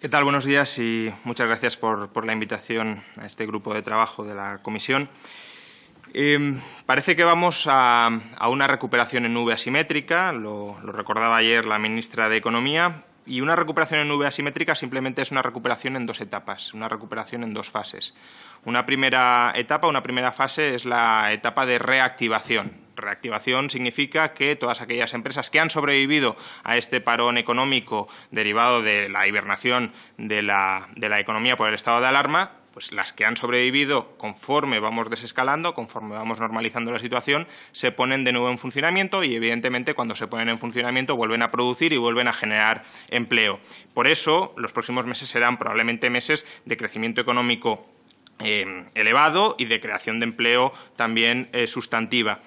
¿Qué tal? Buenos días y muchas gracias por, la invitación a este grupo de trabajo de la comisión. Em, parece que vamos a, una recuperación en nube asimétrica, lo, lo, recordaba ayer la ministra de Economía, y una recuperación en nube asimétrica simplemente es una recuperación en dos etapas, una recuperación en dos fases. Una primera etapa, una primera fase es la etapa de reactivación, Reactivación significa que todas aquellas empresas que han sobrevivido a este parón económico derivado de la hibernación de la, economía por el estado de alarma, pues las que han sobrevivido conforme vamos desescalando, conforme vamos normalizando la situación, se ponen de nuevo en funcionamiento y evidentemente cuando se ponen en funcionamiento vuelven a producir y vuelven a generar empleo. Por eso los próximos meses serán probablemente meses de crecimiento económico eh, elevado y de creación de empleo también eh, sustantiva.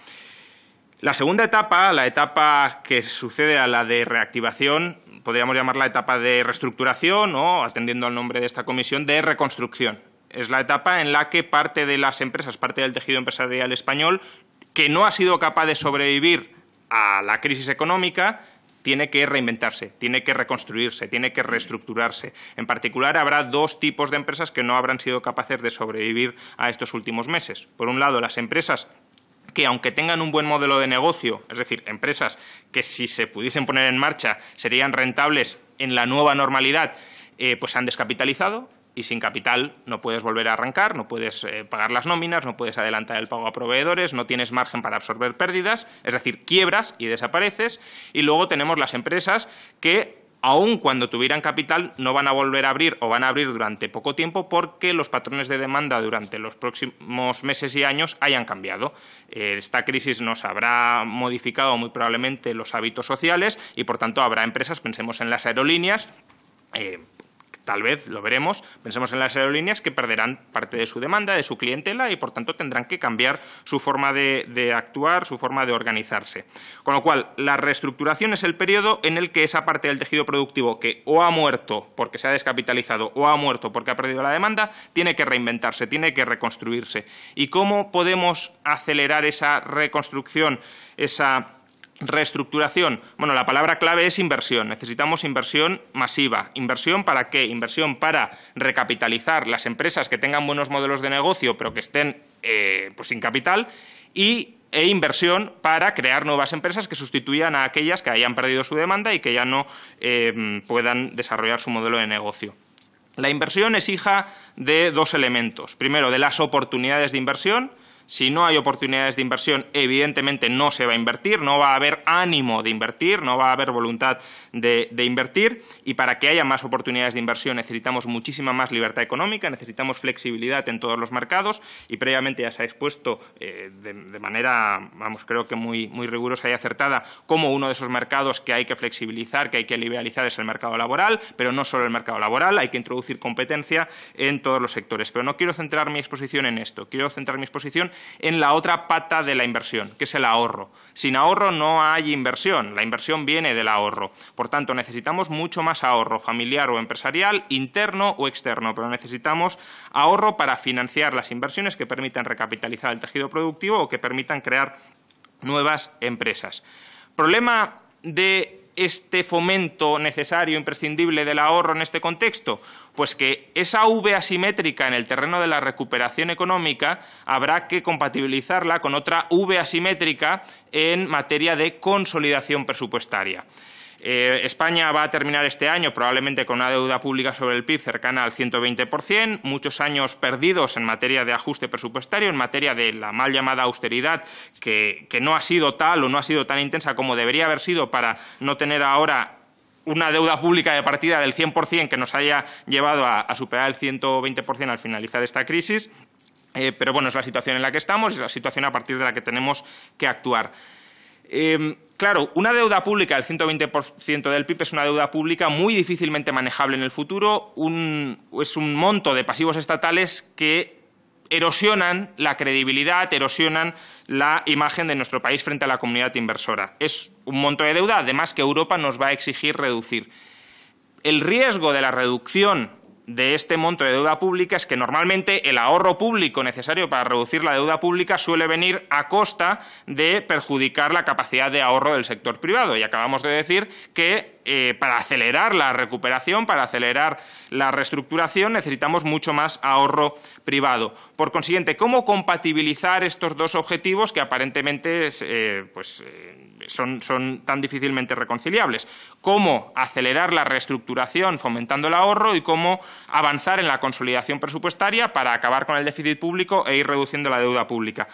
La segunda etapa, la etapa que sucede a la de reactivación, podríamos llamarla etapa de reestructuración o, atendiendo al nombre de esta comisión, de reconstrucción. Es la etapa en la que parte de las empresas, parte del tejido empresarial español, que no ha sido capaz de sobrevivir a la crisis económica, tiene que reinventarse, tiene que reconstruirse, tiene que reestructurarse. En particular, habrá dos tipos de empresas que no habrán sido capaces de sobrevivir a estos últimos meses. Por un lado, las empresas que aunque tengan un buen modelo de negocio, es decir, empresas que si se pudiesen poner en marcha serían rentables en la nueva normalidad, eh, pues se han descapitalizado y sin capital no puedes volver a arrancar, no puedes eh, pagar las nóminas, no puedes adelantar el pago a proveedores, no tienes margen para absorber pérdidas, es decir, quiebras y desapareces. Y luego tenemos las empresas que aun cuando tuvieran capital, no van a volver a abrir o van a abrir durante poco tiempo porque los patrones de demanda durante los próximos meses y años hayan cambiado. Eh, esta crisis nos habrá modificado muy probablemente los hábitos sociales y, por tanto, habrá empresas, pensemos en las aerolíneas, eh, tal vez, lo veremos, pensemos en las aerolíneas que perderán parte de su demanda, de su clientela y, por tanto, tendrán que cambiar su forma de, actuar, su forma de organizarse. Con lo cual, la reestructuración es el periodo en el que esa parte del tejido productivo que o ha muerto porque se ha descapitalizado o ha muerto porque ha perdido la demanda, tiene que reinventarse, tiene que reconstruirse. ¿Y cómo podemos acelerar esa reconstrucción, esa Reestructuración. Bueno, la palabra clave es inversión. Necesitamos inversión masiva. ¿Inversión para qué? Inversión para recapitalizar las empresas que tengan buenos modelos de negocio pero que estén eh, pues, sin capital y, e inversión para crear nuevas empresas que sustituyan a aquellas que hayan perdido su demanda y que ya no eh, puedan desarrollar su modelo de negocio. La inversión es hija de dos elementos. Primero, de las oportunidades de inversión si no hay oportunidades de inversión, evidentemente no se va a invertir, no va a haber ánimo de invertir, no va a haber voluntad de, invertir y para que haya más oportunidades de inversión necesitamos muchísima más libertad económica, necesitamos flexibilidad en todos los mercados y previamente ya se ha expuesto eh, de, manera, vamos, creo que muy, muy rigurosa y acertada como uno de esos mercados que hay que flexibilizar, que hay que liberalizar es el mercado laboral, pero no solo el mercado laboral, hay que introducir competencia en todos los sectores. Pero no quiero centrar mi exposición en esto, quiero centrar mi exposición en la otra pata de la inversión, que es el ahorro. Sin ahorro no hay inversión, la inversión viene del ahorro. Por tanto, necesitamos mucho más ahorro familiar o empresarial, interno o externo, pero necesitamos ahorro para financiar las inversiones que permitan recapitalizar el tejido productivo o que permitan crear nuevas empresas. Problema de este fomento necesario, e imprescindible del ahorro en este contexto? Pues que esa V asimétrica en el terreno de la recuperación económica habrá que compatibilizarla con otra V asimétrica en materia de consolidación presupuestaria. Eh, España va a terminar este año probablemente con una deuda pública sobre el PIB cercana al 120%, muchos años perdidos en materia de ajuste presupuestario, en materia de la mal llamada austeridad, que, no ha sido tal o no ha sido tan intensa como debería haber sido para no tener ahora una deuda pública de partida del 100% que nos haya llevado a, superar el 120% al finalizar esta crisis. Eh, pero bueno, es la situación en la que estamos, y es la situación a partir de la que tenemos que actuar. Em, claro, una deuda pública del 120% del PIB es una deuda pública muy difícilmente manejable en el futuro. es un monto de pasivos estatales que erosionan la credibilidad, erosionan la imagen de nuestro país frente a la comunidad inversora. Es un monto de deuda, además, que Europa nos va a exigir reducir. El riesgo de la reducción de este monto de deuda pública es que normalmente el ahorro público necesario para reducir la deuda pública suele venir a costa de perjudicar la capacidad de ahorro del sector privado. Y acabamos de decir que eh, para acelerar la recuperación, para acelerar la reestructuración, necesitamos mucho más ahorro privado. Por consiguiente, ¿cómo compatibilizar estos dos objetivos que aparentemente eh, pues, eh, son, tan difícilmente reconciliables. Cómo acelerar la reestructuración fomentando el ahorro y cómo avanzar en la consolidación presupuestaria para acabar con el déficit público e ir reduciendo la deuda pública.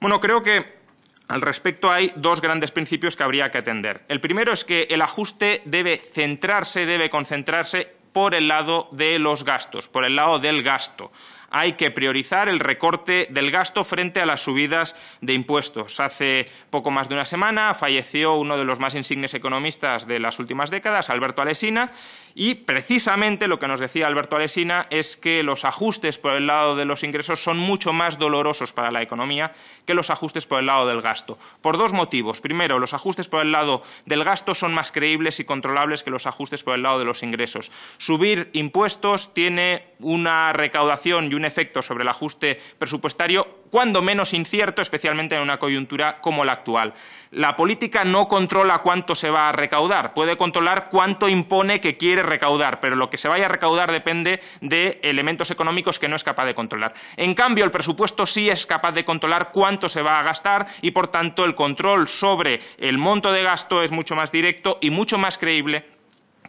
Bueno, creo que al respecto hay dos grandes principios que habría que atender. El primero es que el ajuste debe centrarse, debe concentrarse por el lado de los gastos, por el lado del gasto hay que priorizar el recorte del gasto frente a las subidas de impuestos. Hace poco más de una semana falleció uno de los más insignes economistas de las últimas décadas, Alberto Alesina, y precisamente lo que nos decía Alberto Alesina es que los ajustes por el lado de los ingresos son mucho más dolorosos para la economía que los ajustes por el lado del gasto. Por dos motivos. Primero, los ajustes por el lado del gasto son más creíbles y controlables que los ajustes por el lado de los ingresos. Subir impuestos tiene una recaudación y un efecto sobre el ajuste presupuestario cuando menos incierto, especialmente en una coyuntura como la actual. La política no controla cuánto se va a recaudar, puede controlar cuánto impone que quiere recaudar, pero lo que se vaya a recaudar depende de elementos económicos que no es capaz de controlar. En cambio, el presupuesto sí es capaz de controlar cuánto se va a gastar y, por tanto, el control sobre el monto de gasto es mucho más directo y mucho más creíble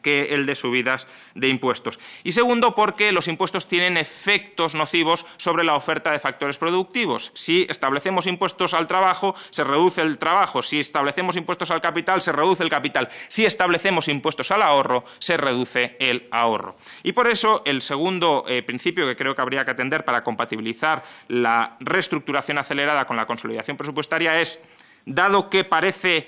que el de subidas de impuestos. Y segundo, porque los impuestos tienen efectos nocivos sobre la oferta de factores productivos. Si establecemos impuestos al trabajo, se reduce el trabajo. Si establecemos impuestos al capital, se reduce el capital. Si establecemos impuestos al ahorro, se reduce el ahorro. Y por eso, el segundo eh, principio que creo que habría que atender para compatibilizar la reestructuración acelerada con la consolidación presupuestaria es dado que parece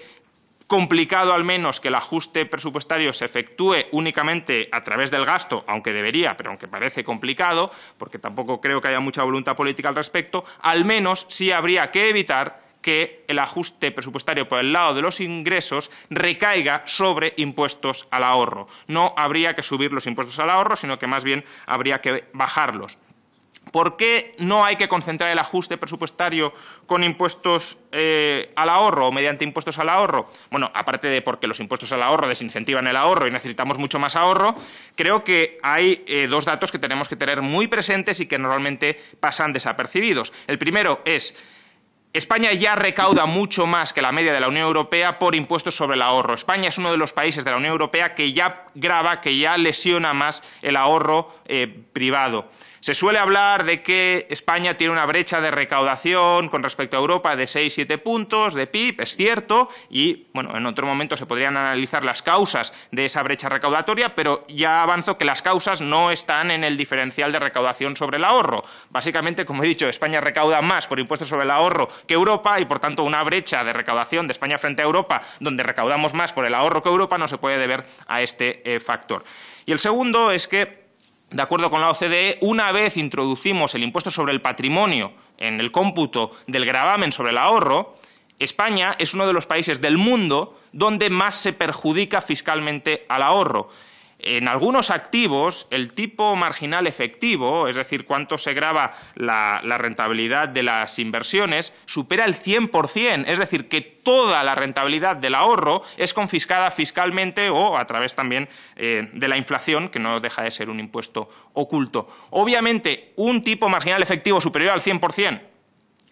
complicado al menos que el ajuste presupuestario se efectúe únicamente a través del gasto, aunque debería, pero aunque parece complicado, porque tampoco creo que haya mucha voluntad política al respecto, al menos sí habría que evitar que el ajuste presupuestario por el lado de los ingresos recaiga sobre impuestos al ahorro. No habría que subir los impuestos al ahorro, sino que más bien habría que bajarlos. ¿Por qué no hay que concentrar el ajuste presupuestario con impuestos eh, al ahorro o mediante impuestos al ahorro? Bueno, aparte de porque los impuestos al ahorro desincentivan el ahorro y necesitamos mucho más ahorro, creo que hay eh, dos datos que tenemos que tener muy presentes y que normalmente pasan desapercibidos. El primero es España ya recauda mucho más que la media de la Unión Europea por impuestos sobre el ahorro. España es uno de los países de la Unión Europea que ya graba, que ya lesiona más el ahorro eh, privado. Se suele hablar de que España tiene una brecha de recaudación con respecto a Europa de 6-7 puntos de PIB, es cierto, y bueno, en otro momento se podrían analizar las causas de esa brecha recaudatoria, pero ya avanzo que las causas no están en el diferencial de recaudación sobre el ahorro. Básicamente, como he dicho, España recauda más por impuestos sobre el ahorro que Europa y, por tanto, una brecha de recaudación de España frente a Europa, donde recaudamos más por el ahorro que Europa, no se puede deber a este eh, factor. Y el segundo es que de acuerdo con la OCDE, una vez introducimos el impuesto sobre el patrimonio en el cómputo del gravamen sobre el ahorro, España es uno de los países del mundo donde más se perjudica fiscalmente al ahorro. En algunos activos, el tipo marginal efectivo, es decir, cuánto se graba la, rentabilidad de las inversiones, supera el 100%, es decir, que toda la rentabilidad del ahorro es confiscada fiscalmente o a través también eh, de la inflación, que no deja de ser un impuesto oculto. Obviamente, un tipo marginal efectivo superior al 100%,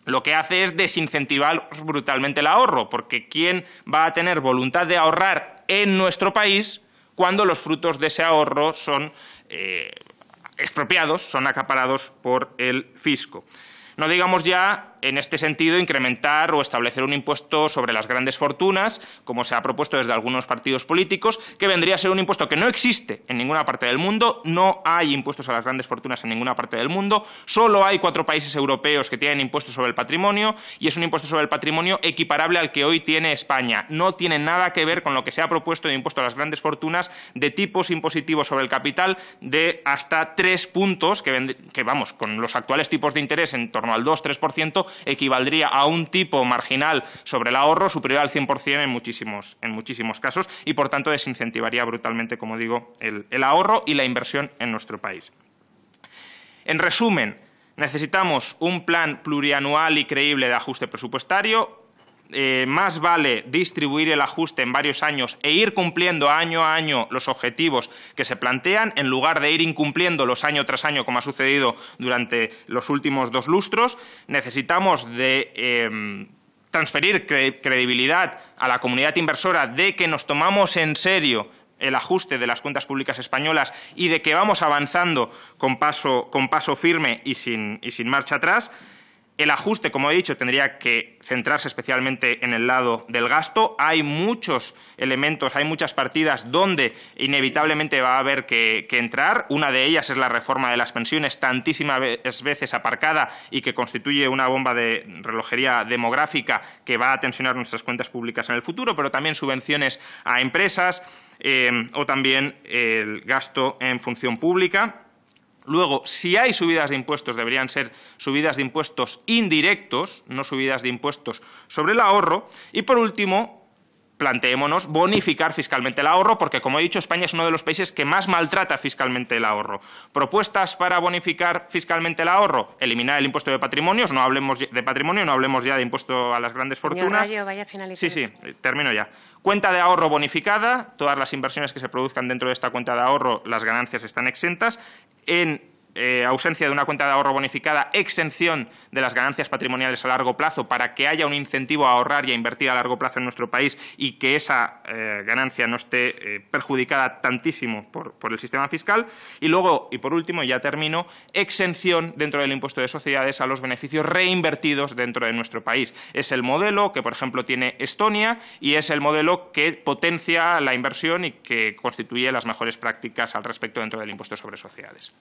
lo que hace es desincentivar brutalmente el ahorro, porque ¿quién va a tener voluntad de ahorrar en nuestro país cuando los frutos de ese ahorro son eh, expropiados, son acaparados por el fisco. No digamos ya en este sentido, incrementar o establecer un impuesto sobre las grandes fortunas, como se ha propuesto desde algunos partidos políticos, que vendría a ser un impuesto que no existe en ninguna parte del mundo, no hay impuestos a las grandes fortunas en ninguna parte del mundo, solo hay cuatro países europeos que tienen impuestos sobre el patrimonio y es un impuesto sobre el patrimonio equiparable al que hoy tiene España. No tiene nada que ver con lo que se ha propuesto de impuesto a las grandes fortunas de tipos impositivos sobre el capital de hasta tres puntos, que, vamos, con los actuales tipos de interés en torno al 2-3%, equivaldría a un tipo marginal sobre el ahorro superior al 100% en muchísimos, en muchísimos casos y, por tanto, desincentivaría brutalmente, como digo, el ahorro y la inversión en nuestro país. En resumen, necesitamos un plan plurianual y creíble de ajuste presupuestario, eh, más vale distribuir el ajuste en varios años e ir cumpliendo año a año los objetivos que se plantean, en lugar de ir incumpliéndolos año tras año, como ha sucedido durante los últimos dos lustros. Necesitamos de... Em, transferir credibilidad a la comunidad inversora de que nos tomamos en serio el ajuste de las cuentas públicas españolas y de que vamos avanzando con paso, firme y sin marcha atrás. El ajuste, como he dicho, tendría que centrarse especialmente en el lado del gasto. Hay muchos elementos, hay muchas partidas donde inevitablemente va a haber que, entrar. Una de ellas es la reforma de las pensiones, tantísimas veces aparcada y que constituye una bomba de relojería demográfica que va a tensionar nuestras cuentas públicas en el futuro, pero también subvenciones a empresas eh, o también el gasto en función pública. Luego, si hay subidas de impuestos, deberían ser subidas de impuestos indirectos, no subidas de impuestos sobre el ahorro. Y por último, planteémonos bonificar fiscalmente el ahorro, porque, como he dicho, España es uno de los países que más maltrata fiscalmente el ahorro. ¿Propuestas para bonificar fiscalmente el ahorro? Eliminar el impuesto de patrimonios, no hablemos de patrimonio, no hablemos ya de impuesto a las grandes fortunas. sí, sí, termino ya. Cuenta de ahorro bonificada, todas las inversiones que se produzcan dentro de esta cuenta de ahorro, las ganancias están exentas. En eh, ausencia de una cuenta de ahorro bonificada, exención de las ganancias patrimoniales a largo plazo para que haya un incentivo a ahorrar y a invertir a largo plazo en nuestro país y que esa eh, ganancia no esté eh, perjudicada tantísimo por, por, el sistema fiscal. Y luego, y por último, ya termino, exención dentro del impuesto de sociedades a los beneficios reinvertidos dentro de nuestro país. Es el modelo que, por ejemplo, tiene Estonia y es el modelo que potencia la inversión y que constituye las mejores prácticas al respecto dentro del impuesto sobre sociedades.